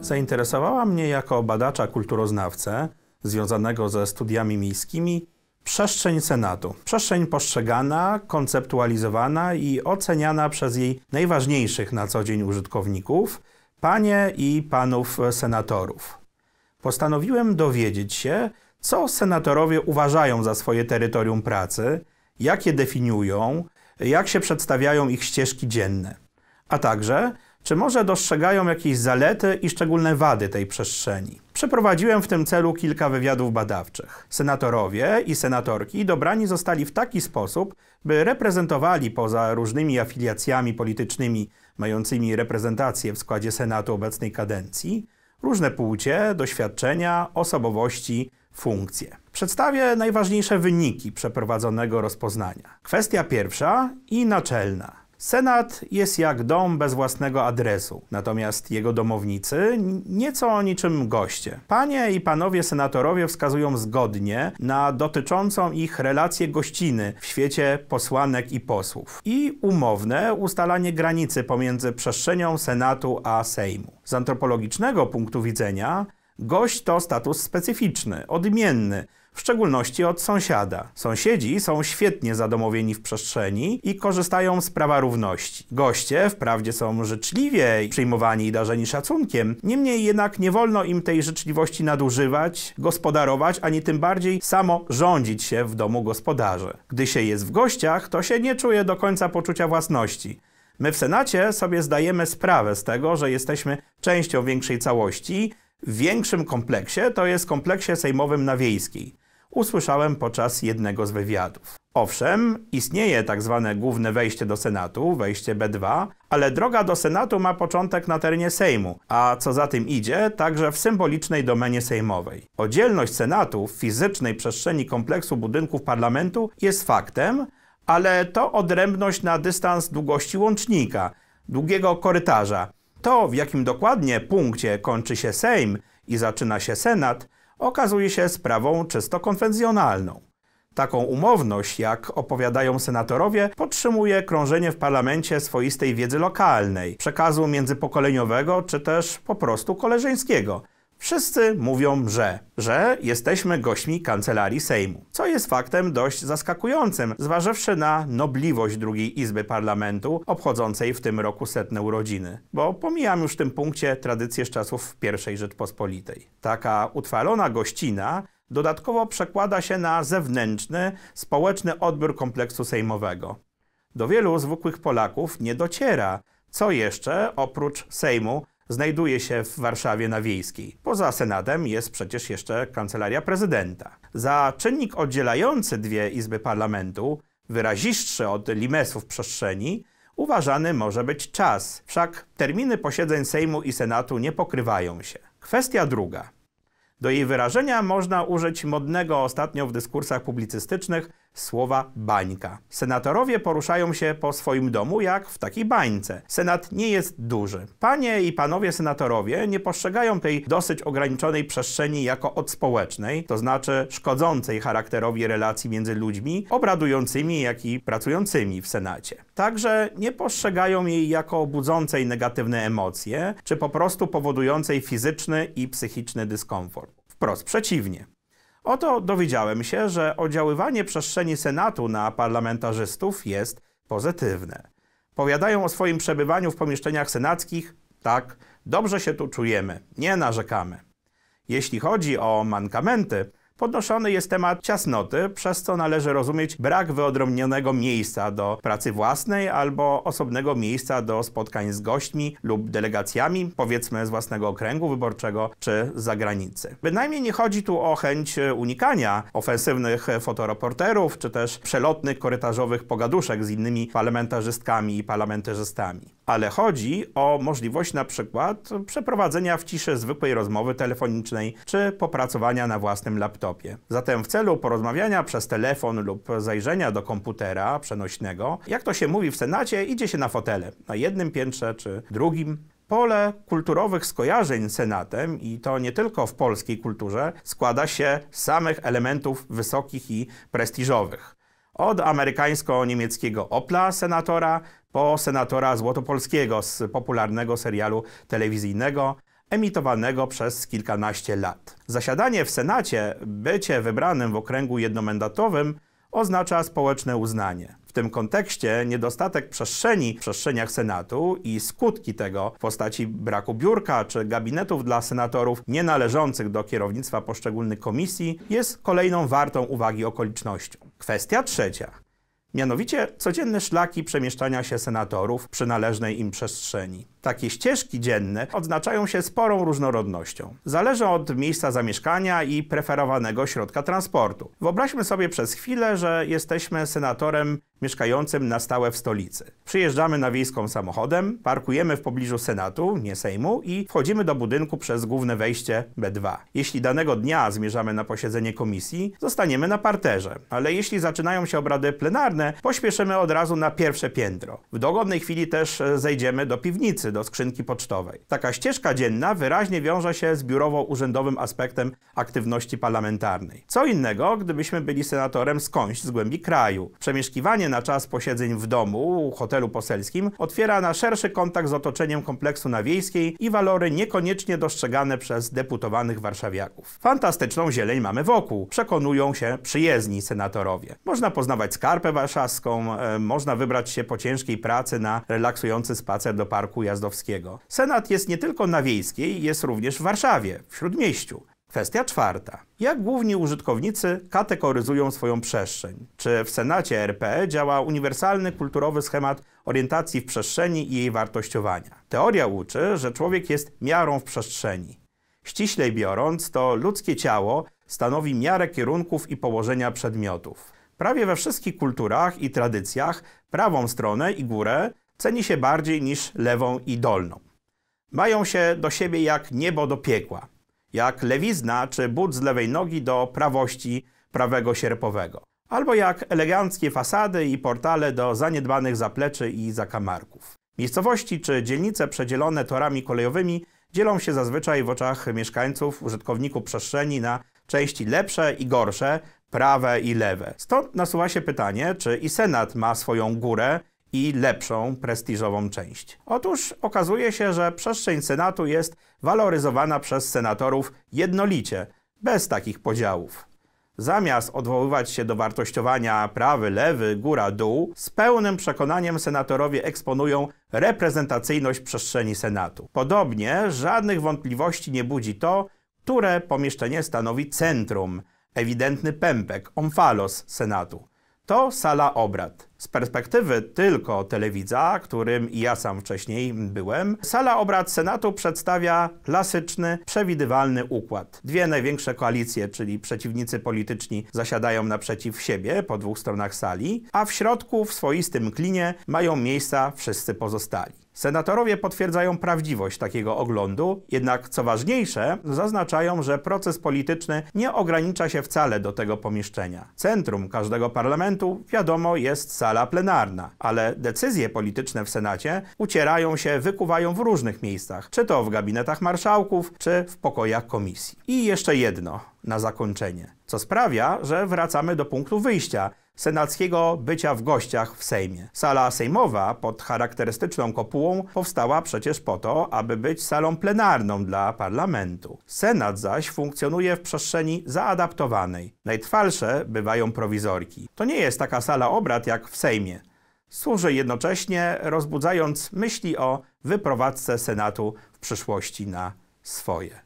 Zainteresowała mnie jako badacza kulturoznawcę związanego ze studiami miejskimi przestrzeń Senatu. Przestrzeń postrzegana, konceptualizowana i oceniana przez jej najważniejszych na co dzień użytkowników, panie i panów senatorów. Postanowiłem dowiedzieć się, co senatorowie uważają za swoje terytorium pracy, jak je definiują, jak się przedstawiają ich ścieżki dzienne, a także czy może dostrzegają jakieś zalety i szczególne wady tej przestrzeni. Przeprowadziłem w tym celu kilka wywiadów badawczych. Senatorowie i senatorki dobrani zostali w taki sposób, by reprezentowali poza różnymi afiliacjami politycznymi mającymi reprezentację w składzie Senatu obecnej kadencji różne płcie, doświadczenia, osobowości, funkcję. Przedstawię najważniejsze wyniki przeprowadzonego rozpoznania. Kwestia pierwsza i naczelna. Senat jest jak dom bez własnego adresu, natomiast jego domownicy nieco o niczym goście. Panie i panowie senatorowie wskazują zgodnie na dotyczącą ich relację gościny w świecie posłanek i posłów i umowne ustalanie granicy pomiędzy przestrzenią Senatu a Sejmu. Z antropologicznego punktu widzenia Gość to status specyficzny, odmienny, w szczególności od sąsiada. Sąsiedzi są świetnie zadomowieni w przestrzeni i korzystają z prawa równości. Goście wprawdzie są życzliwie przyjmowani i darzeni szacunkiem, niemniej jednak nie wolno im tej życzliwości nadużywać, gospodarować, ani tym bardziej samo rządzić się w domu gospodarzy. Gdy się jest w gościach, to się nie czuje do końca poczucia własności. My w Senacie sobie zdajemy sprawę z tego, że jesteśmy częścią większej całości, większym kompleksie, to jest kompleksie sejmowym na Wiejskiej. Usłyszałem podczas jednego z wywiadów. Owszem, istnieje tak zwane główne wejście do Senatu, wejście B2, ale droga do Senatu ma początek na terenie Sejmu, a co za tym idzie, także w symbolicznej domenie sejmowej. Oddzielność Senatu w fizycznej przestrzeni kompleksu budynków parlamentu jest faktem, ale to odrębność na dystans długości łącznika, długiego korytarza, to, w jakim dokładnie punkcie kończy się Sejm i zaczyna się Senat, okazuje się sprawą czysto konwencjonalną. Taką umowność, jak opowiadają senatorowie, podtrzymuje krążenie w parlamencie swoistej wiedzy lokalnej, przekazu międzypokoleniowego czy też po prostu koleżeńskiego – Wszyscy mówią, że, że jesteśmy gośćmi kancelarii Sejmu, co jest faktem dość zaskakującym, zważywszy na nobliwość drugiej izby parlamentu obchodzącej w tym roku setne urodziny, bo pomijam już w tym punkcie tradycję z czasów I Rzeczpospolitej. Taka utrwalona gościna dodatkowo przekłada się na zewnętrzny, społeczny odbiór kompleksu sejmowego. Do wielu zwykłych Polaków nie dociera, co jeszcze oprócz Sejmu znajduje się w Warszawie na Wiejskiej. Poza Senatem jest przecież jeszcze Kancelaria Prezydenta. Za czynnik oddzielający dwie izby parlamentu, wyrazistszy od limesów przestrzeni, uważany może być czas. Wszak terminy posiedzeń Sejmu i Senatu nie pokrywają się. Kwestia druga. Do jej wyrażenia można użyć modnego ostatnio w dyskursach publicystycznych słowa bańka. Senatorowie poruszają się po swoim domu jak w takiej bańce. Senat nie jest duży. Panie i panowie senatorowie nie postrzegają tej dosyć ograniczonej przestrzeni jako odspołecznej, to znaczy szkodzącej charakterowi relacji między ludźmi obradującymi, jak i pracującymi w Senacie. Także nie postrzegają jej jako budzącej negatywne emocje, czy po prostu powodującej fizyczny i psychiczny dyskomfort. Wprost przeciwnie. Oto dowiedziałem się, że oddziaływanie przestrzeni Senatu na parlamentarzystów jest pozytywne. Powiadają o swoim przebywaniu w pomieszczeniach senackich, tak, dobrze się tu czujemy, nie narzekamy. Jeśli chodzi o mankamenty, Podnoszony jest temat ciasnoty, przez co należy rozumieć brak wyodrębnionego miejsca do pracy własnej albo osobnego miejsca do spotkań z gośćmi lub delegacjami, powiedzmy z własnego okręgu wyborczego czy z zagranicy. Bynajmniej nie chodzi tu o chęć unikania ofensywnych fotoreporterów czy też przelotnych korytarzowych pogaduszek z innymi parlamentarzystkami i parlamentarzystami ale chodzi o możliwość na przykład przeprowadzenia w ciszy zwykłej rozmowy telefonicznej czy popracowania na własnym laptopie. Zatem w celu porozmawiania przez telefon lub zajrzenia do komputera przenośnego, jak to się mówi w Senacie, idzie się na fotele, na jednym piętrze czy drugim, Pole kulturowych skojarzeń z Senatem, i to nie tylko w polskiej kulturze, składa się z samych elementów wysokich i prestiżowych. Od amerykańsko-niemieckiego Opla senatora po senatora Złotopolskiego z popularnego serialu telewizyjnego emitowanego przez kilkanaście lat. Zasiadanie w Senacie, bycie wybranym w okręgu jednomandatowym oznacza społeczne uznanie. W tym kontekście niedostatek przestrzeni w przestrzeniach Senatu i skutki tego w postaci braku biurka czy gabinetów dla senatorów nie należących do kierownictwa poszczególnych komisji jest kolejną wartą uwagi okolicznością. Kwestia trzecia mianowicie codzienne szlaki przemieszczania się senatorów przy należnej im przestrzeni. Takie ścieżki dzienne odznaczają się sporą różnorodnością. Zależą od miejsca zamieszkania i preferowanego środka transportu. Wyobraźmy sobie przez chwilę, że jesteśmy senatorem mieszkającym na stałe w stolicy. Przyjeżdżamy na wiejską samochodem, parkujemy w pobliżu Senatu, nie Sejmu i wchodzimy do budynku przez główne wejście B2. Jeśli danego dnia zmierzamy na posiedzenie komisji, zostaniemy na parterze, ale jeśli zaczynają się obrady plenarne, pośpieszymy od razu na pierwsze piętro. W dogodnej chwili też e, zejdziemy do piwnicy, do skrzynki pocztowej. Taka ścieżka dzienna wyraźnie wiąże się z biurowo-urzędowym aspektem aktywności parlamentarnej. Co innego, gdybyśmy byli senatorem skądś z głębi kraju. Przemieszkiwanie na czas posiedzeń w domu, hotelu poselskim otwiera na szerszy kontakt z otoczeniem kompleksu na Wiejskiej i walory niekoniecznie dostrzegane przez deputowanych warszawiaków. Fantastyczną zieleń mamy wokół, przekonują się przyjezdni senatorowie. Można poznawać skarpę warszawską, warszawską e, można wybrać się po ciężkiej pracy na relaksujący spacer do Parku Jazdowskiego. Senat jest nie tylko na Wiejskiej, jest również w Warszawie, w Śródmieściu. Kwestia czwarta. Jak główni użytkownicy kategoryzują swoją przestrzeń? Czy w Senacie RP e działa uniwersalny kulturowy schemat orientacji w przestrzeni i jej wartościowania? Teoria uczy, że człowiek jest miarą w przestrzeni. Ściślej biorąc, to ludzkie ciało stanowi miarę kierunków i położenia przedmiotów. Prawie we wszystkich kulturach i tradycjach prawą stronę i górę ceni się bardziej niż lewą i dolną. Mają się do siebie jak niebo do piekła, jak lewizna czy but z lewej nogi do prawości prawego sierpowego, albo jak eleganckie fasady i portale do zaniedbanych zapleczy i zakamarków. Miejscowości czy dzielnice przedzielone torami kolejowymi dzielą się zazwyczaj w oczach mieszkańców, użytkowników przestrzeni na części lepsze i gorsze, prawe i lewe. Stąd nasuwa się pytanie, czy i Senat ma swoją górę i lepszą, prestiżową część. Otóż okazuje się, że przestrzeń Senatu jest waloryzowana przez senatorów jednolicie, bez takich podziałów. Zamiast odwoływać się do wartościowania prawy, lewy, góra, dół, z pełnym przekonaniem senatorowie eksponują reprezentacyjność przestrzeni Senatu. Podobnie żadnych wątpliwości nie budzi to, które pomieszczenie stanowi centrum Ewidentny pępek, omfalos Senatu. To sala obrad. Z perspektywy tylko telewidza, którym ja sam wcześniej byłem, sala obrad Senatu przedstawia klasyczny, przewidywalny układ. Dwie największe koalicje, czyli przeciwnicy polityczni, zasiadają naprzeciw siebie po dwóch stronach sali, a w środku, w swoistym klinie, mają miejsca wszyscy pozostali. Senatorowie potwierdzają prawdziwość takiego oglądu, jednak co ważniejsze, zaznaczają, że proces polityczny nie ogranicza się wcale do tego pomieszczenia. Centrum każdego parlamentu, wiadomo, jest sala plenarna, ale decyzje polityczne w Senacie ucierają się, wykuwają w różnych miejscach, czy to w gabinetach marszałków, czy w pokojach komisji. I jeszcze jedno na zakończenie, co sprawia, że wracamy do punktu wyjścia – senackiego bycia w gościach w Sejmie. Sala sejmowa pod charakterystyczną kopułą powstała przecież po to, aby być salą plenarną dla parlamentu. Senat zaś funkcjonuje w przestrzeni zaadaptowanej. Najtrwalsze bywają prowizorki. To nie jest taka sala obrad jak w Sejmie. Służy jednocześnie rozbudzając myśli o wyprowadzce Senatu w przyszłości na swoje.